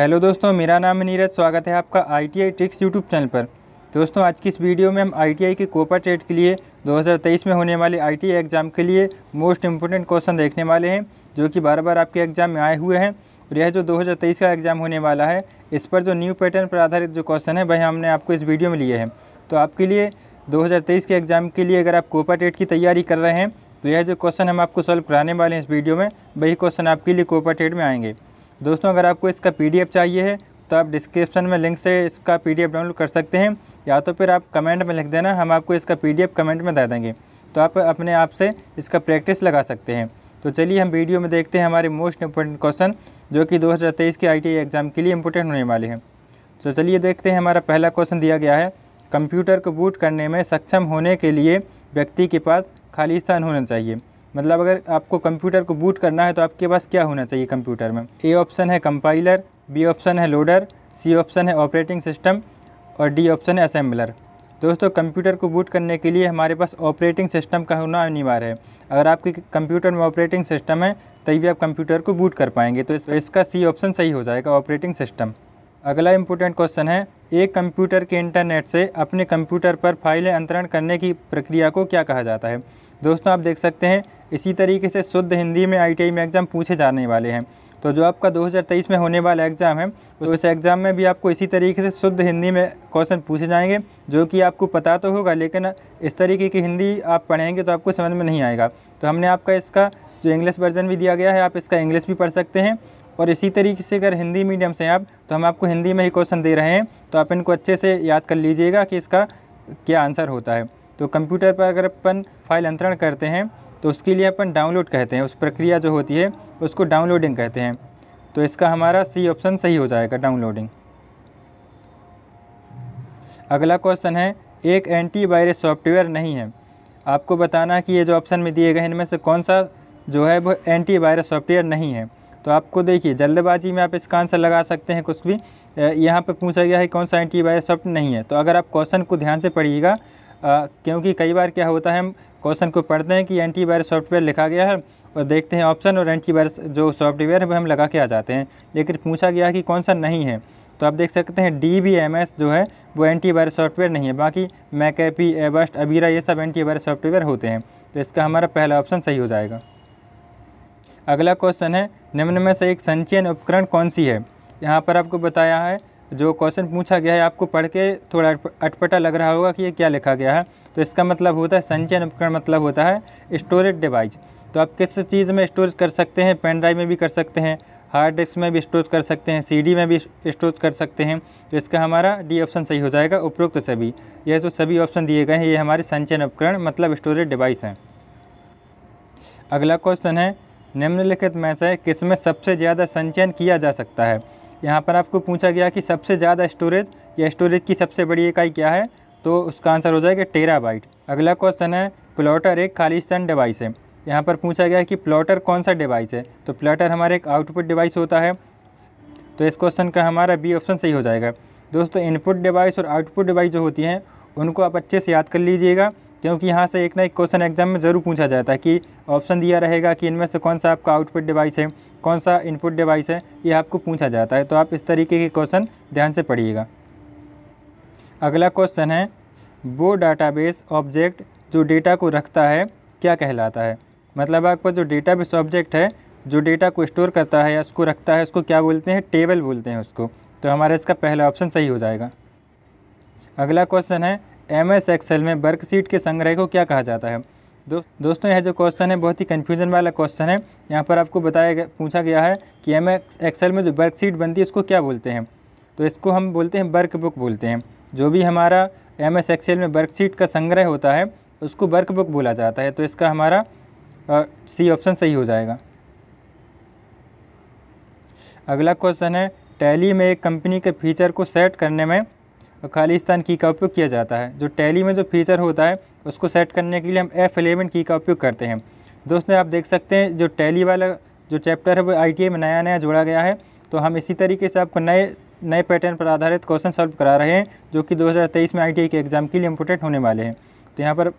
hello दोस्तों मेरा नाम है नीरज स्वागत है आपका आई ट्रिक्स यूट्यूब चैनल पर दोस्तों आज की इस वीडियो में हम आई के कोपा ट्रेड के लिए 2023 में होने वाले आई एग्ज़ाम के लिए मोस्ट इम्पोर्टेंट क्वेश्चन देखने वाले हैं जो कि बार बार आपके एग्ज़ाम में आए हुए हैं और यह जो 2023 का एग्ज़ाम होने वाला है इस पर जो न्यू पैटर्न पर आधारित जो क्वेश्चन है वह हमने आपको इस वीडियो में लिए हैं तो आपके लिए दो के एग्ज़ाम के लिए अगर आप कोपा ट्रेड की तैयारी कर रहे हैं तो यह जो क्वेश्चन हम आपको सॉल्व कराने वाले हैं इस वीडियो में वही क्वेश्चन आपके लिए कोपा ट्रेड में आएंगे दोस्तों अगर आपको इसका पीडीएफ चाहिए है तो आप डिस्क्रिप्शन में लिंक से इसका पीडीएफ डाउनलोड कर सकते हैं या तो फिर आप कमेंट में लिख देना हम आपको इसका पीडीएफ कमेंट में दे देंगे तो आप अपने आप से इसका प्रैक्टिस लगा सकते हैं तो चलिए हम वीडियो में देखते हैं हमारे मोस्ट इम्पोर्टेंट क्वेश्चन जो कि 2023 के आई एग्ज़ाम के लिए इम्पोर्टेंट होने वाले हैं तो चलिए देखते हैं हमारा पहला क्वेश्चन दिया गया है कंप्यूटर को बूट करने में सक्षम होने के लिए व्यक्ति के पास खाली स्थान होना चाहिए मतलब अगर आपको कंप्यूटर को बूट करना है तो आपके पास क्या होना चाहिए कंप्यूटर में ए ऑप्शन है कंपाइलर बी ऑप्शन है लोडर सी ऑप्शन है ऑपरेटिंग सिस्टम और डी ऑप्शन है असेंबलर दोस्तों कंप्यूटर को बूट करने के लिए हमारे पास ऑपरेटिंग सिस्टम का होना अनिवार्य है अगर आपके कंप्यूटर में ऑपरेटिंग सिस्टम है तभी आप कंप्यूटर को बूट कर पाएंगे तो, इसका सी ऑप्शन सही हो जाएगा ऑपरेटिंग सिस्टम अगला इंपॉर्टेंट क्वेश्चन है एक कंप्यूटर के इंटरनेट से अपने कंप्यूटर पर फाइलें अंतरण करने की प्रक्रिया को क्या कहा जाता है दोस्तों आप देख सकते हैं इसी तरीके से शुद्ध हिंदी में आई में एग्ज़ाम पूछे जाने वाले हैं तो जो आपका 2023 में होने वाला एग्ज़ाम है तो उस एग्ज़ाम में भी आपको इसी तरीके से शुद्ध हिंदी में क्वेश्चन पूछे जाएंगे जो कि आपको पता तो होगा लेकिन इस तरीके की हिंदी आप पढ़ेंगे तो आपको समझ में नहीं आएगा तो हमने आपका इसका जो इंग्लिश वर्जन भी दिया गया है आप इसका इंग्लिश भी पढ़ सकते हैं और इसी तरीके से अगर हिंदी मीडियम से हैं आप तो हम आपको हिंदी में ही क्वेश्चन दे रहे हैं तो आप इनको अच्छे से याद कर लीजिएगा कि इसका क्या आंसर होता है तो कंप्यूटर पर अगर अपन फाइल अंतरण करते हैं तो उसके लिए अपन डाउनलोड कहते हैं उस प्रक्रिया जो होती है उसको डाउनलोडिंग कहते हैं तो इसका हमारा सी ऑप्शन सही हो जाएगा डाउनलोडिंग अगला क्वेश्चन है एक एंटीवायरस सॉफ्टवेयर नहीं है आपको बताना कि ये जो ऑप्शन में दिए गए इनमें से कौन सा जो है वो एंटीवायरस सॉफ्टवेयर नहीं है तो आपको देखिए जल्दबाजी में आप इसका आंसर लगा सकते हैं कुछ भी यहाँ पर पूछा गया है कौन सा एंटीवायरस सॉफ्ट नहीं है तो अगर आप क्वेश्चन को ध्यान से पढ़िएगा क्योंकि कई बार क्या होता है हम क्वेश्चन को पढ़ते हैं कि एंटीवायरस सॉफ्टवेयर लिखा गया है और देखते हैं ऑप्शन और एंटीवायरस जो सॉफ्टवेयर है वो हम लगा के आ जाते हैं लेकिन पूछा गया कि कौन सा नहीं है तो आप देख सकते हैं डी बी एम एस जो है वो एंटीवायरस सॉफ्टवेयर नहीं है बाकी मैकेपी एवस्ट अबीरा ये सब एंटीवायरस सॉफ्टवेयर होते हैं तो इसका हमारा पहला ऑप्शन सही हो जाएगा अगला क्वेश्चन है निम्न में से एक संचयन उपकरण कौन सी है यहाँ पर आपको बताया है जो क्वेश्चन पूछा गया है आपको पढ़ के थोड़ा अटपटा लग रहा होगा कि ये क्या लिखा गया है तो इसका मतलब होता है संचयन उपकरण मतलब होता है स्टोरेज डिवाइस तो आप किस चीज़ में स्टोरेज कर सकते हैं पेन ड्राइव में भी कर सकते हैं हार्ड डिस्क में भी स्टोरेज कर सकते हैं सीडी में भी स्टोरेज कर सकते हैं तो इसका हमारा डी ऑप्शन सही हो जाएगा उपरोक्त सभी यह जो तो सभी ऑप्शन दिए गए हैं ये हमारे संचयन उपकरण मतलब स्टोरेज डिवाइस हैं अगला क्वेश्चन है निम्नलिखित में से किसमें सबसे ज़्यादा संचयन किया जा सकता है यहाँ पर आपको पूछा गया कि सबसे ज़्यादा स्टोरेज या स्टोरेज की सबसे बड़ी इकाई क्या है तो उसका आंसर हो जाएगा टेरा बाइट अगला क्वेश्चन है प्लॉटर एक खालिस्तान डिवाइस है यहाँ पर पूछा गया कि प्लॉटर कौन सा डिवाइस है तो प्लॉटर हमारा एक आउटपुट डिवाइस होता है तो इस क्वेश्चन का हमारा बी ऑप्शन सही हो जाएगा दोस्तों इनपुट डिवाइस और आउटपुट डिवाइस जो होती हैं उनको आप अच्छे से याद कर लीजिएगा क्योंकि यहाँ से एक ना एक क्वेश्चन एग्जाम में ज़रूर पूछा जाता है कि ऑप्शन दिया रहेगा कि इनमें से कौन सा आपका आउटपुट डिवाइस है कौन सा इनपुट डिवाइस है ये आपको पूछा जाता है तो आप इस तरीके के क्वेश्चन ध्यान से पढ़िएगा अगला क्वेश्चन है वो डाटाबेस ऑब्जेक्ट जो डेटा को रखता है क्या कहलाता है मतलब आपका जो डेटाबेस ऑब्जेक्ट है जो डेटा को स्टोर करता है या उसको रखता है उसको क्या बोलते हैं टेबल बोलते हैं उसको तो हमारा इसका पहला ऑप्शन सही हो जाएगा अगला क्वेश्चन है एम एस एक्सेल में वर्कशीट के संग्रह को क्या कहा जाता है दो, दोस्तों यह जो क्वेश्चन है बहुत ही कन्फ्यूजन वाला क्वेश्चन है यहाँ पर आपको बताया गया पूछा गया है कि एम एक्सएल में जो वर्कशीट बनती है उसको क्या बोलते हैं तो इसको हम बोलते हैं वर्क बुक बोलते हैं जो भी हमारा एम एस एक्सेल में वर्कशीट का संग्रह होता है उसको वर्क बुक बोला जाता है तो इसका हमारा सी ऑप्शन सही हो जाएगा अगला क्वेश्चन है टैली में एक कंपनी के फीचर को सेट करने में खाली स्थान की का उपयोग किया जाता है जो टैली में जो फीचर होता है उसको सेट करने के लिए हम एफ एलेवन की का उपयोग करते हैं दोस्तों आप देख सकते हैं जो टैली वाला जो चैप्टर है वो आई में नया नया जोड़ा गया है तो हम इसी तरीके से आपको नए नए पैटर्न पर आधारित क्वेश्चन सॉल्व करा रहे हैं जो कि 2023 में आई के एग्ज़ाम के लिए इम्पोर्टेंट होने वाले हैं तो यहाँ पर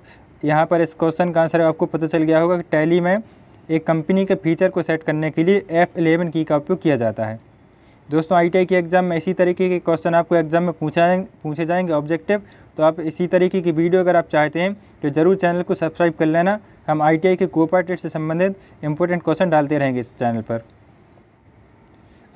यहाँ पर इस क्वेश्चन का आंसर आपको पता चल गया होगा कि टैली में एक कंपनी के फीचर को सेट करने के लिए एफ़ की का उपयोग किया जाता है दोस्तों आईटीआई के एग्ज़ाम में इसी तरीके के क्वेश्चन आपको एग्ज़ाम में पूछा पूछे जाएंगे ऑब्जेक्टिव तो आप इसी तरीके की वीडियो अगर आप चाहते हैं तो ज़रूर चैनल को सब्सक्राइब कर लेना हम आईटीआई के कोऑपरेटिव से संबंधित इंपॉर्टेंट क्वेश्चन डालते रहेंगे इस चैनल पर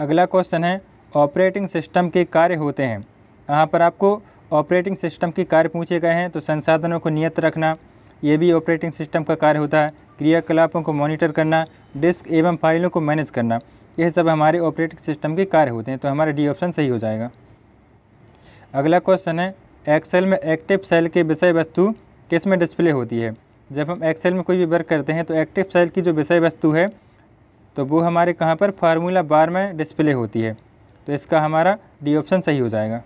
अगला क्वेश्चन है ऑपरेटिंग सिस्टम के कार्य होते हैं यहाँ पर आपको ऑपरेटिंग सिस्टम के कार्य पूछे गए हैं तो संसाधनों को नियत रखना ये भी ऑपरेटिंग सिस्टम का कार्य होता है क्रियाकलापों को मॉनिटर करना डिस्क एवं फाइलों को मैनेज करना यह सब हमारे ऑपरेटिंग सिस्टम के कार्य होते हैं तो हमारा डी ऑप्शन सही हो जाएगा अगला क्वेश्चन है एक्सेल में एक्टिव सेल की विषय वस्तु किस में डिस्प्ले होती है जब हम एक्सेल में कोई भी वर्क करते हैं तो एक्टिव सेल की जो विषय वस्तु है तो वो हमारे कहाँ पर फार्मूला बार में डिस्प्ले होती है तो इसका हमारा डी ऑप्शन सही हो जाएगा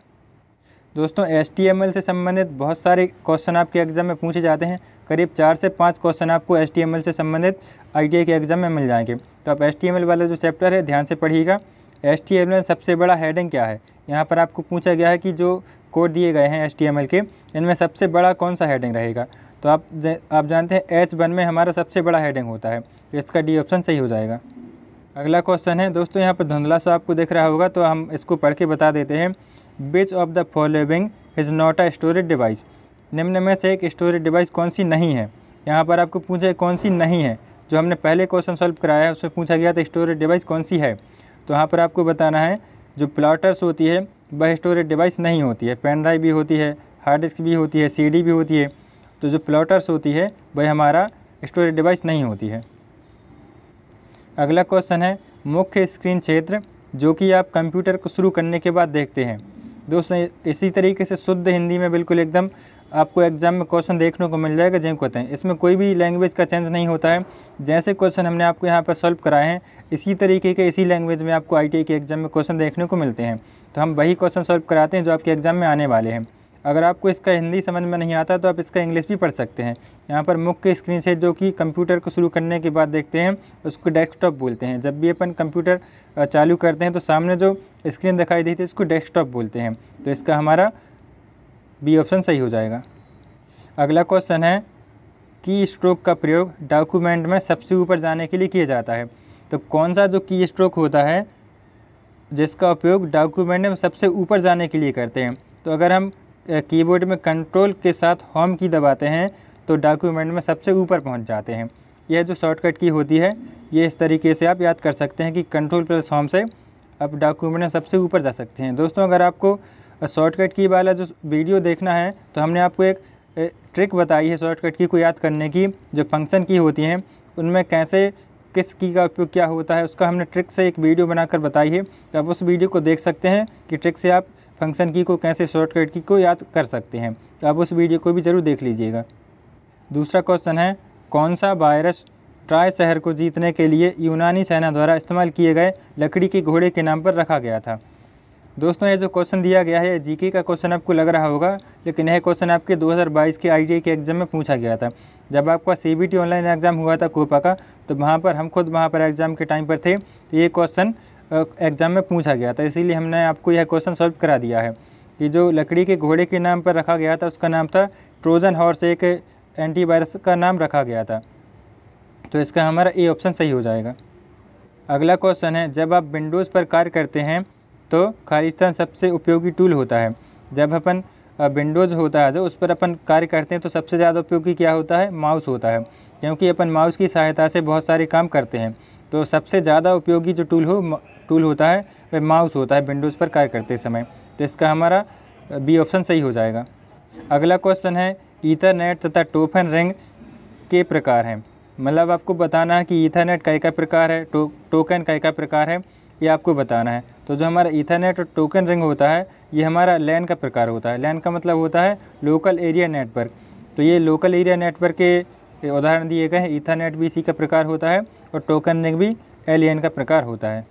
दोस्तों एस से संबंधित बहुत सारे क्वेश्चन आपके एग्ज़ाम में पूछे जाते हैं करीब चार से पाँच क्वेश्चन आपको एस से संबंधित आई के एग्ज़ाम में मिल जाएंगे तो आप एस वाला जो चैप्टर है ध्यान से पढ़िएगा एस टी में सबसे बड़ा हेडिंग क्या है यहाँ पर आपको पूछा गया है कि जो कोड दिए गए हैं एस के इनमें सबसे बड़ा कौन सा हेडिंग रहेगा तो आप आप जानते हैं एच वन में हमारा सबसे बड़ा हेडिंग होता है तो इसका डी ऑप्शन सही हो जाएगा अगला क्वेश्चन है दोस्तों यहाँ पर धुंधला सो आपको दिख रहा होगा तो हम इसको पढ़ के बता देते हैं which of the following is not a storage device निम्न में से एक स्टोरेज डिवाइस कौन सी नहीं है यहाँ पर आपको पूछे कौन सी नहीं है जो हमने पहले क्वेश्चन सॉल्व कराया है उसमें पूछा गया था स्टोरेज डिवाइस कौन सी है तो यहाँ पर आपको बताना है जो प्लाटर्स होती है वह स्टोरेज डिवाइस नहीं होती है पेन ड्राइव भी होती है हार्ड डिस्क भी होती है सी भी होती है तो जो प्लाटर्स होती है वह हमारा स्टोरेज डिवाइस नहीं होती है अगला क्वेश्चन है मुख्य स्क्रीन क्षेत्र जो कि आप कंप्यूटर को शुरू करने के बाद देखते हैं दोस्तों इसी तरीके से शुद्ध हिंदी में बिल्कुल एकदम आपको एग्जाम में क्वेश्चन देखने को मिल जाएगा जैम होते हैं इसमें कोई भी लैंग्वेज का चेंज नहीं होता है जैसे क्वेश्चन हमने आपको यहाँ पर सॉल्व कराए हैं इसी तरीके के इसी लैंग्वेज में आपको आई के एग्ज़ाम में क्वेश्चन देखने को मिलते हैं तो हम वही क्वेश्चन सॉल्व कराते हैं जो आपके एग्ज़ाम में आने वाले हैं अगर आपको इसका हिंदी समझ में नहीं आता तो आप इसका इंग्लिश भी पढ़ सकते हैं यहाँ पर मुख्य स्क्रीन से जो कि कंप्यूटर को शुरू करने के बाद देखते हैं उसको डेस्कटॉप बोलते हैं जब भी अपन कंप्यूटर चालू करते हैं तो सामने जो स्क्रीन दिखाई देती है उसको डेस्कटॉप बोलते हैं तो इसका हमारा बी ऑप्शन सही हो जाएगा अगला क्वेश्चन है की स्ट्रोक का प्रयोग डॉक्यूमेंट में सबसे ऊपर जाने के लिए किया जाता है तो कौन सा जो की स्ट्रोक होता है जिसका उपयोग डॉक्यूमेंट में सबसे ऊपर जाने के लिए करते हैं तो अगर हम कीबोर्ड में कंट्रोल के साथ होम की दबाते हैं तो डॉक्यूमेंट में सबसे ऊपर पहुंच जाते हैं यह जो शॉर्टकट की होती है ये इस तरीके से आप याद कर सकते हैं कि कंट्रोल प्लस होम से आप डॉक्यूमेंट में सबसे ऊपर जा सकते हैं दोस्तों अगर आपको शॉर्टकट की वाला जो वीडियो देखना है तो हमने आपको एक ट्रिक बताई है शॉर्टकट की को याद करने की जो फंक्शन की होती हैं उनमें कैसे किस की का उपयोग क्या होता है उसका हमने ट्रिक से एक वीडियो बनाकर बताई है तो आप उस वीडियो को देख सकते हैं कि ट्रिक से आप फंक्शन की को कैसे शॉर्टकट की को याद कर सकते हैं तो आप उस वीडियो को भी ज़रूर देख लीजिएगा दूसरा क्वेश्चन है कौन सा वायरस ट्राय शहर को जीतने के लिए यूनानी सेना द्वारा इस्तेमाल किए गए लकड़ी के घोड़े के नाम पर रखा गया था दोस्तों ये जो क्वेश्चन दिया गया है जीके का क्वेश्चन आपको लग रहा होगा लेकिन यह क्वेश्चन आपके 2022 के आईटीआई के एग्ज़ाम में पूछा गया था जब आपका सीबीटी ऑनलाइन एग्ज़ाम हुआ था कोपा का तो वहाँ पर हम खुद वहाँ पर एग्ज़ाम के टाइम पर थे तो ये क्वेश्चन एग्ज़ाम में पूछा गया था इसीलिए हमने आपको यह क्वेश्चन सॉल्व करा दिया है कि जो लकड़ी के घोड़े के नाम पर रखा गया था उसका नाम था ट्रोजन हॉर्स एक एंटीवायरस का नाम रखा गया था तो इसका हमारा ए ऑप्शन सही हो जाएगा अगला क्वेश्चन है जब आप विंडोज़ पर कार्य करते हैं तो खालिस्तान सबसे उपयोगी टूल होता है जब अपन विंडोज़ होता है जो तो उस पर अपन कार्य करते हैं तो सबसे ज़्यादा उपयोगी क्या होता है माउस होता है क्योंकि अपन माउस की सहायता से बहुत सारे काम करते हैं तो सबसे ज़्यादा उपयोगी जो टूल हो टूल होता है वह माउस होता है विंडोज़ पर कार्य करते समय तो इसका हमारा बी ऑप्शन सही हो जाएगा अगला क्वेश्चन है ईथरनेट तथा टोफन रिंग के प्रकार हैं मतलब आपको बताना है कि ईथरनेट का का प्रकार है टो, टोकन का का प्रकार है ये आपको बताना है तो जो हमारा ईथरनेट और टोकन रिंग होता है ये हमारा लैन का प्रकार होता है लैन का मतलब होता है लोकल एरिया नेटवर्क तो ये लोकल एरिया नेटवर्क के उदाहरण दिए गए हैं ईथरनेट भी इसी का प्रकार होता है और टोकन रिंग भी एल का प्रकार होता है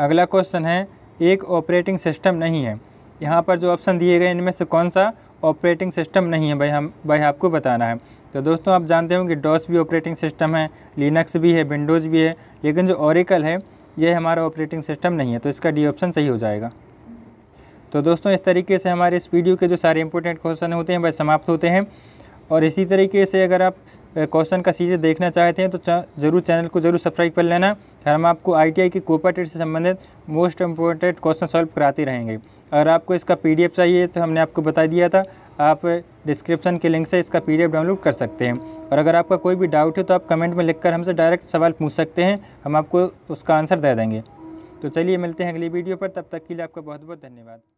अगला क्वेश्चन है एक ऑपरेटिंग सिस्टम नहीं है यहाँ पर जो ऑप्शन दिए गए इनमें से कौन सा ऑपरेटिंग सिस्टम नहीं है भाई हम भाई आपको बताना है तो दोस्तों आप जानते होंगे डॉस भी ऑपरेटिंग सिस्टम है लिनक्स भी है विंडोज़ भी है लेकिन जो औरिकल है ये हमारा ऑपरेटिंग सिस्टम नहीं है तो इसका डी ऑप्शन सही हो जाएगा तो दोस्तों इस तरीके से हमारे इस वीडियो के जो सारे इंपॉर्टेंट क्वेश्चन होते हैं वह समाप्त होते हैं और इसी तरीके से अगर आप क्वेश्चन का सीरीज देखना चाहते हैं तो चा, जरूर चैनल को जरूर सब्सक्राइब कर लेना हम आपको आईटीआई के कोपाटेट से संबंधित मोस्ट इम्पोर्टेंट क्वेश्चन सॉल्व कराते रहेंगे अगर आपको इसका पीडीएफ चाहिए तो हमने आपको बता दिया था आप डिस्क्रिप्शन के लिंक से इसका पीडीएफ डाउनलोड कर सकते हैं और अगर आपका कोई भी डाउट है तो आप कमेंट में लिखकर हमसे डायरेक्ट सवाल पूछ सकते हैं हम आपको उसका आंसर दे देंगे तो चलिए मिलते हैं अगली वीडियो पर तब तक के लिए आपका बहुत बहुत धन्यवाद